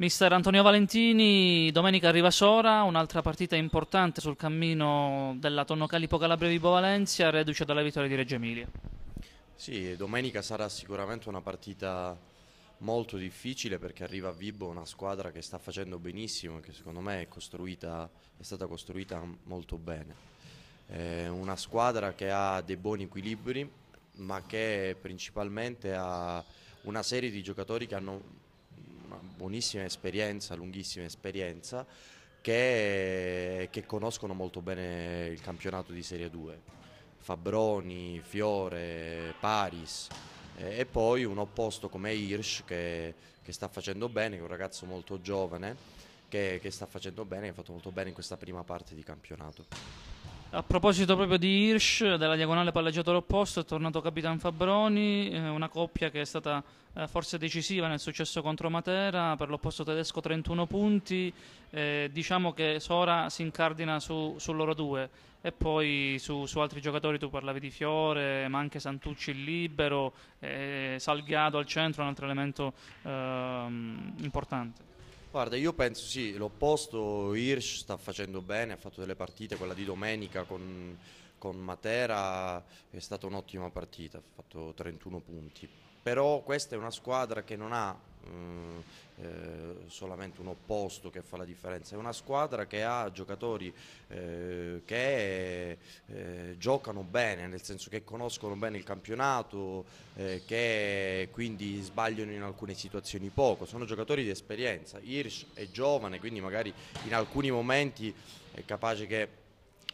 Mister Antonio Valentini, domenica arriva Sora, un'altra partita importante sul cammino della Tonno Calipo Calabria Vibo Valencia, reduce dalla vittoria di Reggio Emilia. Sì, domenica sarà sicuramente una partita molto difficile perché arriva a Vibo una squadra che sta facendo benissimo e che secondo me è, è stata costruita molto bene. È una squadra che ha dei buoni equilibri ma che principalmente ha una serie di giocatori che hanno una buonissima esperienza, lunghissima esperienza, che, che conoscono molto bene il campionato di Serie 2. Fabroni, Fiore, Paris, e poi un opposto come Hirsch che, che, sta facendo bene, che è un ragazzo molto giovane che, che sta facendo bene, ha fatto molto bene in questa prima parte di campionato. A proposito proprio di Hirsch, della diagonale palleggiatore opposto, è tornato Capitan Fabroni, eh, una coppia che è stata eh, forse decisiva nel successo contro Matera, per l'opposto tedesco 31 punti, eh, diciamo che Sora si incardina su, su loro due e poi su, su, altri giocatori tu parlavi di Fiore, ma anche Santucci il libero, eh, Salgado al centro, un altro elemento ehm, importante. Guarda, io penso sì, l'opposto, Hirsch sta facendo bene, ha fatto delle partite, quella di domenica con, con Matera è stata un'ottima partita, ha fatto 31 punti, però questa è una squadra che non ha Mm, eh, solamente un opposto che fa la differenza, è una squadra che ha giocatori eh, che eh, giocano bene, nel senso che conoscono bene il campionato, eh, che quindi sbagliano in alcune situazioni poco, sono giocatori di esperienza, Hirsch è giovane, quindi magari in alcuni momenti è capace che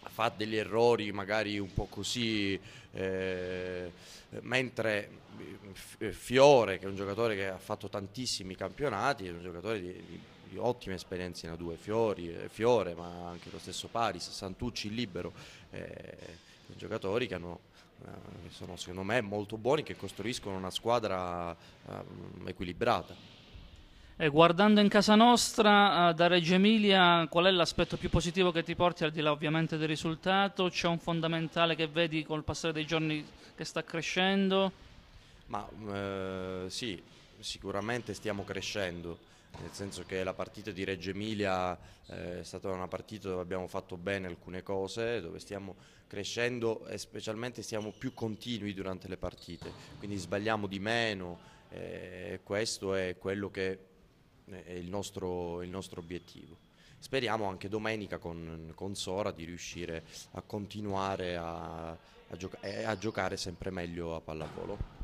fa degli errori magari un po' così, eh, mentre eh, Fiore, che è un giocatore che ha fatto tantissimi campionati, è un giocatore di, di, di ottime esperienze in A2, Fiori, eh, Fiore, ma anche lo stesso Paris, Santucci, Libero, eh, giocatori che hanno eh, sono secondo me molto buoni che costruiscono una squadra um, equilibrata. E eh, guardando in casa nostra, eh, da Reggio Emilia, qual è l'aspetto più positivo che ti porti al di là ovviamente del risultato? C'è un fondamentale che vedi col passare dei giorni che sta crescendo? Ma eh, sì, sicuramente stiamo crescendo, nel senso che la partita di Reggio Emilia eh, è stata una partita dove abbiamo fatto bene alcune cose, dove stiamo crescendo e specialmente siamo più continui durante le partite, quindi sbagliamo di meno. Eh, e eh, questo è quello che è il nostro, il nostro obiettivo speriamo anche domenica con, con, Sora di riuscire a continuare a, a, gioca- eh, a giocare sempre meglio a pallavolo.